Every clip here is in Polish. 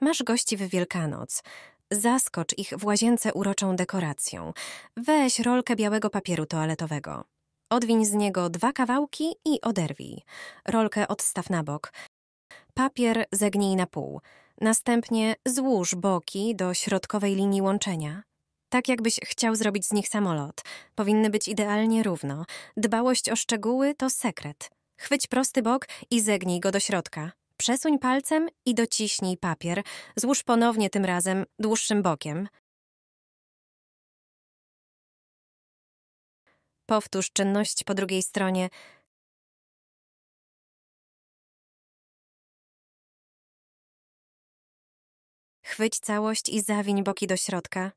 Masz gości w Wielkanoc. Zaskocz ich w łazience uroczą dekoracją. Weź rolkę białego papieru toaletowego. Odwiń z niego dwa kawałki i oderwij. Rolkę odstaw na bok. Papier zegnij na pół. Następnie złóż boki do środkowej linii łączenia. Tak jakbyś chciał zrobić z nich samolot. Powinny być idealnie równo. Dbałość o szczegóły to sekret. Chwyć prosty bok i zegnij go do środka. Przesuń palcem i dociśnij papier. Złóż ponownie tym razem dłuższym bokiem. Powtórz czynność po drugiej stronie. Chwyć całość i zawiń boki do środka.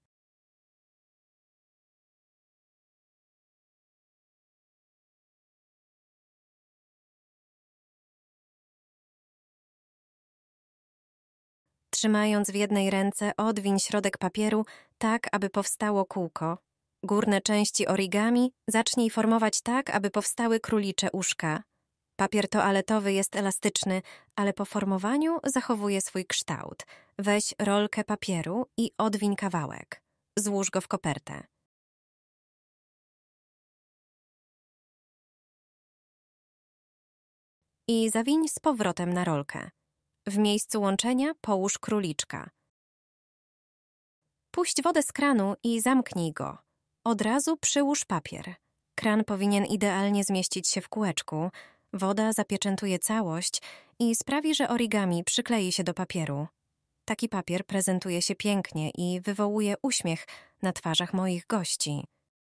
Trzymając w jednej ręce, odwiń środek papieru tak, aby powstało kółko. Górne części origami zacznij formować tak, aby powstały królicze uszka. Papier toaletowy jest elastyczny, ale po formowaniu zachowuje swój kształt. Weź rolkę papieru i odwiń kawałek. Złóż go w kopertę. I zawiń z powrotem na rolkę. W miejscu łączenia połóż króliczka. Puść wodę z kranu i zamknij go. Od razu przyłóż papier. Kran powinien idealnie zmieścić się w kółeczku. Woda zapieczętuje całość i sprawi, że origami przyklei się do papieru. Taki papier prezentuje się pięknie i wywołuje uśmiech na twarzach moich gości.